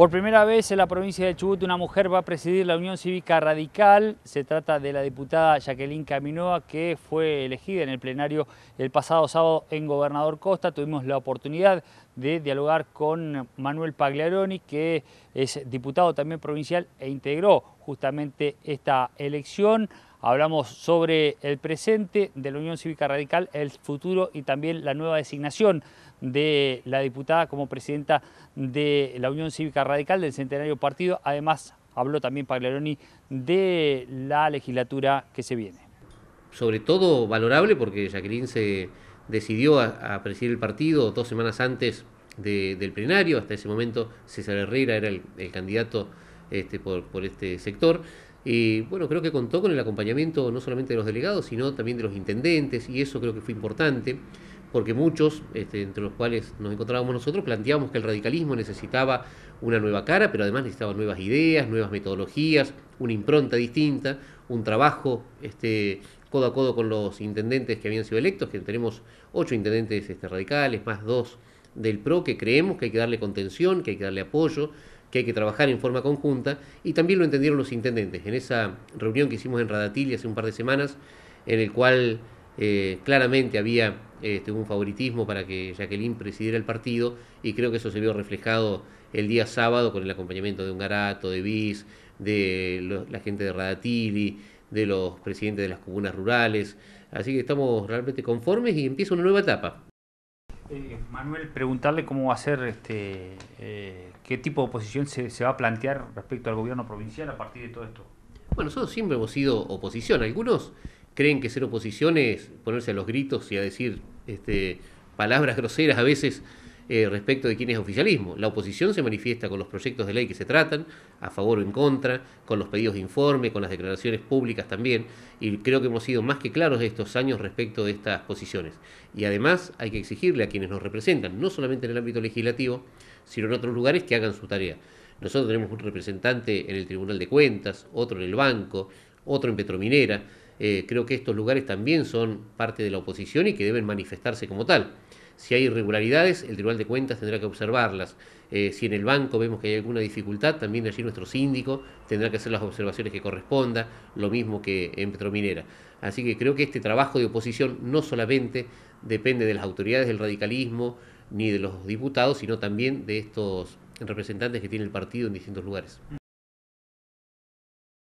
Por primera vez en la provincia de Chubut una mujer va a presidir la Unión Cívica Radical. Se trata de la diputada Jacqueline Caminoa que fue elegida en el plenario el pasado sábado en Gobernador Costa. Tuvimos la oportunidad de dialogar con Manuel Pagliaroni que es diputado también provincial e integró justamente esta elección. Hablamos sobre el presente de la Unión Cívica Radical, el futuro y también la nueva designación de la diputada como presidenta de la Unión Cívica Radical del Centenario Partido. Además, habló también Pagliaroni de la legislatura que se viene. Sobre todo valorable porque Jacqueline se decidió a, presidir el partido dos semanas antes del plenario. Hasta ese momento César Herrera era el, candidato este, por este sector y bueno, creo que contó con el acompañamiento no solamente de los delegados, sino también de los intendentes, y eso creo que fue importante, porque muchos, este, entre los cuales nos encontrábamos nosotros, planteábamos que el radicalismo necesitaba una nueva cara, pero además necesitaba nuevas ideas, nuevas metodologías, una impronta distinta, un trabajo este, codo a codo con los intendentes que habían sido electos, que tenemos ocho intendentes este, radicales, más dos del PRO, que creemos que hay que darle contención, que hay que darle apoyo, que hay que trabajar en forma conjunta, y también lo entendieron los intendentes. En esa reunión que hicimos en Radatili hace un par de semanas, en el cual eh, claramente había este, un favoritismo para que Jacqueline presidiera el partido, y creo que eso se vio reflejado el día sábado con el acompañamiento de un garato, de Bis, de la gente de Radatili, de los presidentes de las comunas rurales. Así que estamos realmente conformes y empieza una nueva etapa. Eh, Manuel, preguntarle cómo va a ser, este, eh, qué tipo de oposición se, va a plantear respecto al gobierno provincial a partir de todo esto. Bueno, nosotros siempre hemos sido oposición. Algunos creen que ser oposición es ponerse a los gritos y a decir este, palabras groseras a veces eh, respecto de quién es oficialismo. La oposición se manifiesta con los proyectos de ley que se tratan, a favor o en contra, con los pedidos de informe, con las declaraciones públicas también, y creo que hemos sido más que claros estos años respecto de estas posiciones. Y además hay que exigirle a quienes nos representan, no solamente en el ámbito legislativo, sino en otros lugares que hagan su tarea. Nosotros tenemos un representante en el Tribunal de Cuentas, otro en el Banco, otro en Petrominera. Minera, eh, creo que estos lugares también son parte de la oposición y que deben manifestarse como tal. Si hay irregularidades, el Tribunal de Cuentas tendrá que observarlas. Eh, si en el banco vemos que hay alguna dificultad, también allí nuestro síndico tendrá que hacer las observaciones que corresponda, lo mismo que en Petrominera. Así que creo que este trabajo de oposición no solamente depende de las autoridades del radicalismo ni de los diputados, sino también de estos representantes que tiene el partido en distintos lugares.